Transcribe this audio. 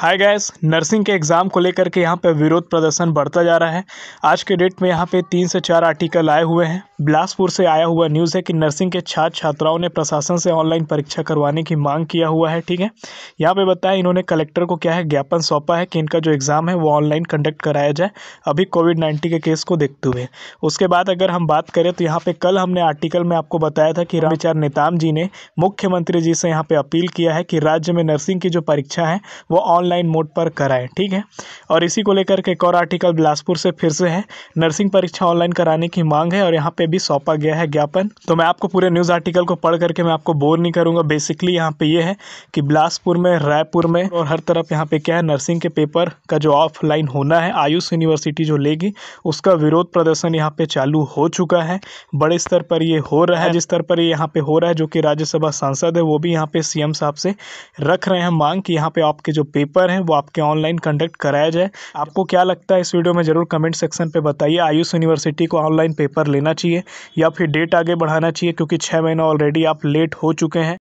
हाय guys nursing के exam को लेकर के यहाँ पे विरोध प्रदर्शन बढ़ता जा रहा है आज के डेट में यहाँ पे तीन से चार आर्टिकल आए हुए हैं बिलासपुर से आया हुआ न्यूज़ है कि नर्सिंग के छात्र छात्राओं ने प्रशासन से ऑनलाइन परीक्षा करवाने की मांग किया हुआ है ठीक है यहाँ पे बताया इन्होंने कलेक्टर को क्या है ज्ञापन सौंपा है कि इनका जो एग्ज़ाम है वो ऑनलाइन कंडक्ट कराया जाए अभी कोविड नाइन्टीन के केस को देखते हुए उसके बाद अगर हम बात करें तो यहाँ पर कल हमने आर्टिकल में आपको बताया था कि रामचार नेताम जी ने मुख्यमंत्री जी से यहाँ पर अपील किया है कि राज्य में नर्सिंग की जो परीक्षा है वो ऑनलाइन मोड पर कराएँ ठीक है और इसी को लेकर के एक और आर्टिकल बिलासपुर से फिर से है नर्सिंग परीक्षा ऑनलाइन कराने की मांग है और यहाँ पर भी सौंपा गया है ज्ञापन तो मैं आपको पूरे न्यूज़ आर्टिकल को पढ़ करके मैं आपको बोर नहीं करूँगा बेसिकली यहाँ पे ये यह है कि बिलासपुर में रायपुर में और हर तरफ यहाँ पे क्या है नर्सिंग के पेपर का जो ऑफलाइन होना है आयुष यूनिवर्सिटी जो लेगी उसका विरोध प्रदर्शन यहाँ पर चालू हो चुका है बड़े स्तर पर ये हो रहा है जिस स्तर पर ये यहाँ पर हो रहा है जो कि राज्यसभा सांसद है वो भी यहाँ पे सीएम साहब से रख रहे हैं मांग कि यहाँ पे आपके जो पेपर हैं वो आपके ऑनलाइन कंडक्ट कराया जाए आपको क्या लगता है इस वीडियो में ज़रूर कमेंट सेक्शन पे बताइए आयुष यूनिवर्सिटी को ऑनलाइन पेपर लेना चाहिए या फिर डेट आगे बढ़ाना चाहिए क्योंकि छः महीना ऑलरेडी आप लेट हो चुके हैं